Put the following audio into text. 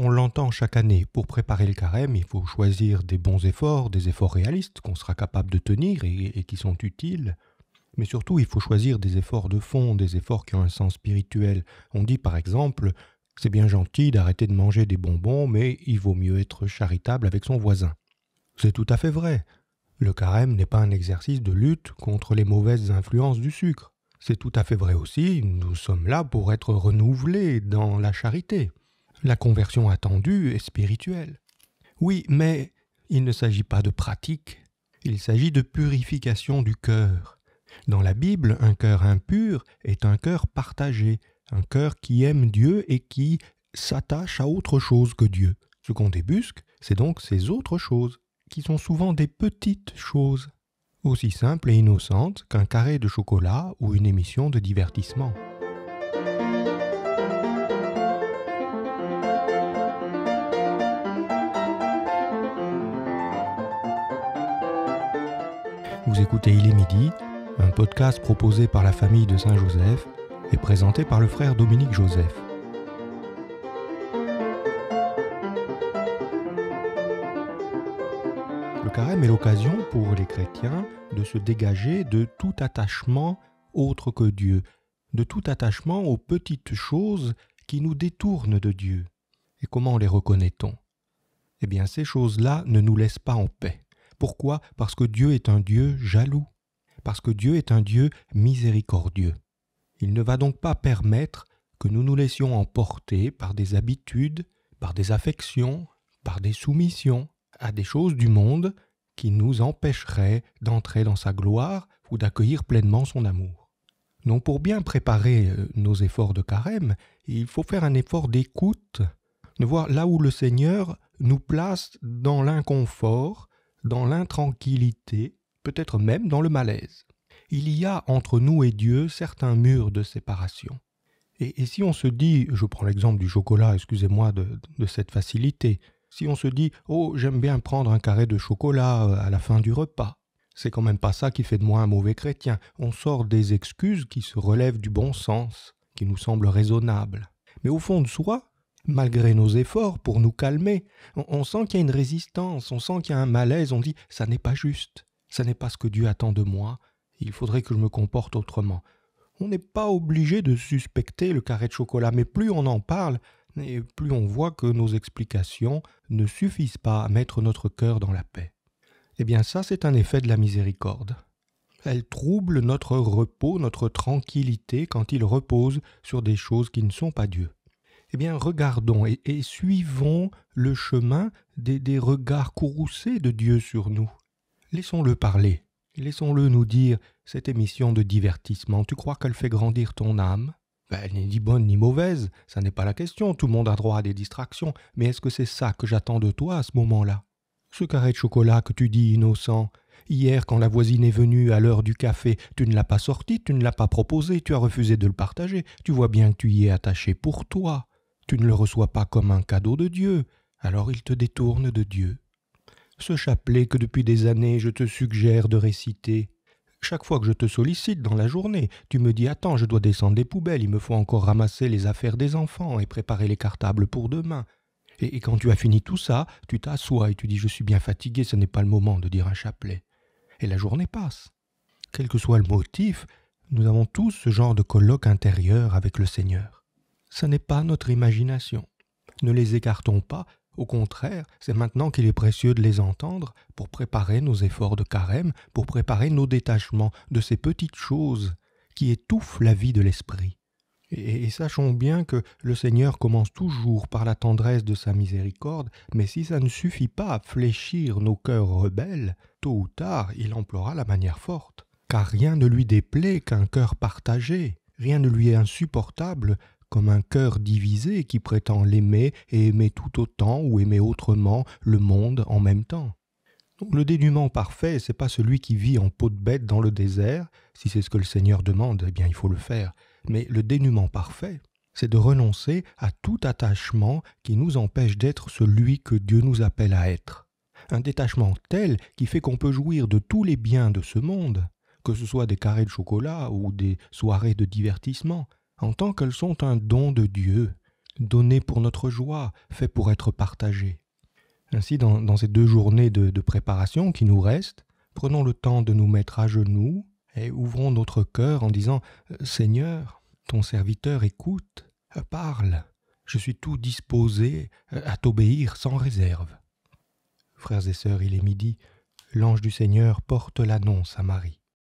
on l'entend chaque année. Pour préparer le carême, il faut choisir des bons efforts, des efforts réalistes qu'on sera capable de tenir et, qui sont utiles. Mais surtout, il faut choisir des efforts de fond, des efforts qui ont un sens spirituel. On dit par exemple, c'est bien gentil d'arrêter de manger des bonbons, mais il vaut mieux être charitable avec son voisin. C'est tout à fait vrai. Le carême n'est pas un exercice de lutte contre les mauvaises influences du sucre. C'est tout à fait vrai aussi, nous sommes là pour être renouvelés dans la charité. La conversion attendue est spirituelle. Oui, mais il ne s'agit pas de pratique, il s'agit de purification du cœur. Dans la Bible, un cœur impur est un cœur partagé, un cœur qui aime Dieu et qui s'attache à autre chose que Dieu. Ce qu'on débusque, c'est donc ces autres choses, qui sont souvent des petites choses, aussi simples et innocentes qu'un carré de chocolat ou une émission de divertissement. Vous écoutez Il est midi, un podcast proposé par la famille de Saint-Joseph et présenté par le frère Dominique Joseph. Le carême est l'occasion pour les chrétiens de se dégager de tout attachement autre que Dieu, de tout attachement aux petites choses qui nous détournent de Dieu. Et comment les reconnaît-on Eh bien, ces choses-là ne nous laissent pas en paix. Pourquoi Parce que Dieu est un Dieu jaloux, parce que Dieu est un Dieu miséricordieux. Il ne va donc pas permettre que nous nous laissions emporter par des habitudes, par des affections, par des soumissions à des choses du monde qui nous empêcheraient d'entrer dans sa gloire ou d'accueillir pleinement son amour. Donc pour bien préparer euh, nos efforts de carême, il faut faire un effort d'écoute, de voir là où le Seigneur nous place dans l'inconfort dans l'intranquillité, peut-être même dans le malaise. Il y a entre nous et Dieu certains murs de séparation. Et, si on se dit, je prends l'exemple du chocolat, excusez-moi de cette facilité, si on se dit Oh, j'aime bien prendre un carré de chocolat euh, à la fin du repas, c'est quand même pas ça qui fait de moi un mauvais chrétien. On sort des excuses qui se relèvent du bon sens, qui nous semblent raisonnables. Mais au fond de soi, malgré nos efforts pour nous calmer, on, sent qu'il y a une résistance, on sent qu'il y a un malaise, on dit ⁇ ça n'est pas juste, ça n'est pas ce que Dieu attend de moi, il faudrait que je me comporte autrement ⁇ On n'est pas obligé de suspecter le carré de chocolat, mais plus on en parle, et plus on voit que nos explications ne suffisent pas à mettre notre cœur dans la paix. Eh bien ça, c'est un effet de la miséricorde. Elle trouble notre repos, notre tranquillité quand il repose sur des choses qui ne sont pas Dieu eh bien regardons et, suivons le chemin des, regards courroucés de Dieu sur nous. Laissons-le parler, laissons-le nous dire cette émission de divertissement, tu crois qu'elle fait grandir ton âme ben, Elle n'est ni bonne ni mauvaise, ça n'est pas la question, tout le monde a droit à des distractions, mais est-ce que c'est ça que j'attends de toi à ce moment-là Ce carré de chocolat que tu dis innocent, Hier, quand la voisine est venue à l'heure du café, tu ne l'as pas sorti, tu ne l'as pas proposé, tu as refusé de le partager. Tu vois bien que tu y es attaché pour toi. Tu ne le reçois pas comme un cadeau de Dieu, alors il te détourne de Dieu. Ce chapelet que depuis des années je te suggère de réciter. Chaque fois que je te sollicite dans la journée, tu me dis Attends, je dois descendre des poubelles, il me faut encore ramasser les affaires des enfants et préparer les cartables pour demain. Et, et quand tu as fini tout ça, tu t'assois et tu dis Je suis bien fatigué, ce n'est pas le moment de dire un chapelet. Et la journée passe. Quel que soit le motif, nous avons tous ce genre de colloque intérieur avec le Seigneur ce n'est pas notre imagination. Ne les écartons pas, au contraire, c'est maintenant qu'il est précieux de les entendre pour préparer nos efforts de carême, pour préparer nos détachements de ces petites choses qui étouffent la vie de l'esprit. Et, sachons bien que le Seigneur commence toujours par la tendresse de sa miséricorde, mais si ça ne suffit pas à fléchir nos cœurs rebelles, tôt ou tard il emploiera la manière forte. Car rien ne lui déplaît qu'un cœur partagé, rien ne lui est insupportable comme un cœur divisé qui prétend l'aimer et aimer tout autant ou aimer autrement le monde en même temps. le dénuement parfait, c'est pas celui qui vit en peau de bête dans le désert, si c'est ce que le Seigneur demande, eh bien il faut le faire. Mais le dénuement parfait, c'est de renoncer à tout attachement qui nous empêche d'être celui que Dieu nous appelle à être. Un détachement tel qui fait qu'on peut jouir de tous les biens de ce monde, que ce soit des carrés de chocolat ou des soirées de divertissement, en tant qu'elles sont un don de Dieu, donné pour notre joie, fait pour être partagé. Ainsi, dans, ces deux journées de, de préparation qui nous restent, prenons le temps de nous mettre à genoux et ouvrons notre cœur en disant Seigneur, ton serviteur écoute, parle, je suis tout disposé à t'obéir sans réserve. Frères et sœurs, il est midi, l'ange du Seigneur porte l'annonce à Marie.